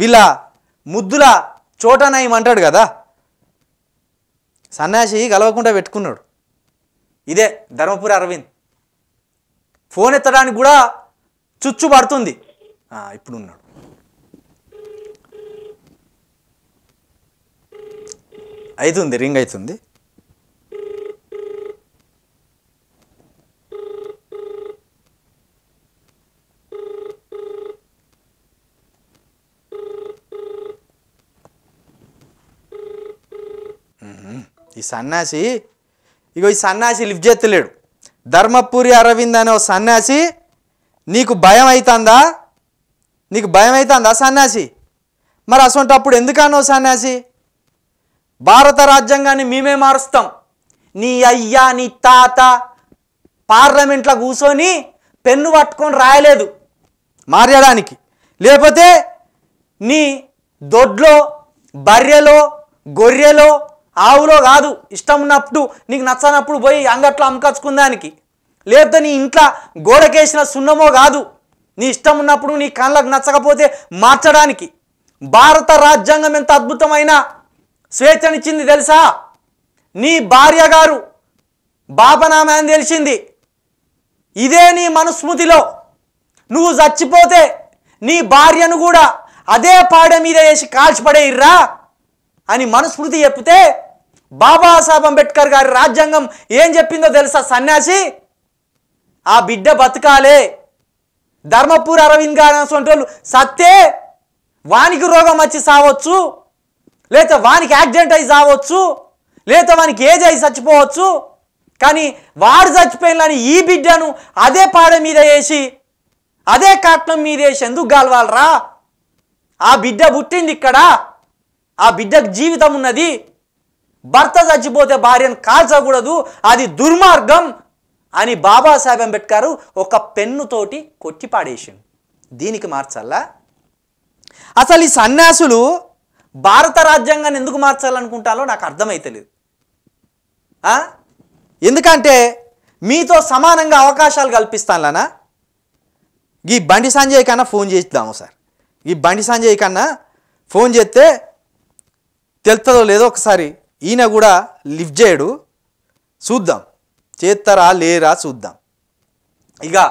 వీళ్ళ ముద్దుల చోటనయమంటాడు కదా సన్యాసి కలవకుండా పెట్టుకున్నాడు ఇదే ధర్మపురి అరవింద్ ఫోన్ ఎత్తడానికి కూడా చుచ్చు పడుతుంది ఇప్పుడు ఉన్నాడు అవుతుంది రింగ్ అవుతుంది ఈ సన్యాసి ఇగో ఈ సన్యాసి లిఫ్ట్ చేస్తలేడు ధర్మపురి అరవింద్ అనే ఓ సన్యాసి నీకు భయం అవుతుందా నీకు భయం అవుతుందా సన్యాసి మరి అసొంటప్పుడు ఎందుకన్నావు సన్యాసి భారత రాజ్యాంగాన్ని మేమే మారుస్తాం నీ అయ్యా నీ తాత పార్లమెంట్లో కూర్చొని పెన్ను పట్టుకొని రాయలేదు మారడానికి లేకపోతే నీ దొడ్లో బర్రెలో గొర్రెలో ఆవులో కాదు ఇష్టం ఉన్నప్పుడు నీకు నచ్చనప్పుడు పోయి అంగట్లో అమ్మకచ్చుకుందానికి లేకపోతే నీ ఇంట్లో గోడకేసిన సున్నమో కాదు నీ ఇష్టం ఉన్నప్పుడు నీ కళ్ళకు నచ్చకపోతే మార్చడానికి భారత రాజ్యాంగం ఎంత అద్భుతమైన స్వేచ్ఛనిచ్చింది తెలుసా నీ భార్య గారు బాబనామే అని తెలిసింది ఇదే నీ మనుస్మృతిలో నువ్వు చచ్చిపోతే నీ భార్యను కూడా అదే పాడ మీద వేసి కాల్చిపడేయిర్రా అని మనుస్మృతి చెప్తే బాబాసాహెబ్ అంబేద్కర్ గారి రాజ్యాంగం ఏం చెప్పిందో తెలుసా సన్యాసి ఆ బిడ్డ బతకాలే ధర్మపూర్ అరవింద్ గారు అనేటువంటి సత్తే వానికి రోగం వచ్చి సావచ్చు లేదా వానికి యాక్సిడెంట్ అయి సావచ్చు లేదా వానికి ఏజ్ అయి చచ్చిపోవచ్చు కానీ వాడు చచ్చిపోయిన ఈ బిడ్డను అదే పాడ మీద వేసి అదే కట్నం మీద వేసి ఎందుకు గాలవాలరా ఆ బిడ్డ పుట్టింది ఇక్కడ ఆ బిడ్డకు జీవితం ఉన్నది భర్త చచ్చిపోతే భార్యను కాల్చకూడదు అది దుర్మార్గం అని బాబాసాహెబ్ అంబేద్కర్ ఒక పెన్నుతోటి కొట్టిపాడేసిండు దీనికి మార్చాలా అసలు ఈ సన్యాసులు భారత రాజ్యాంగాన్ని ఎందుకు మార్చాలనుకుంటాలో నాకు అర్థమైతలేదు ఎందుకంటే మీతో సమానంగా అవకాశాలు కల్పిస్తానులనా ఈ బండి సంజయ్ కన్నా ఫోన్ చేద్దాము సార్ ఈ బండి సంజయ్ కన్నా ఫోన్ చేస్తే తెలుస్తుందో లేదో ఒకసారి ఈయన కూడా లిఫ్ట్ చేయడు చూద్దాం చేస్తారా లేరా చూద్దాం ఇక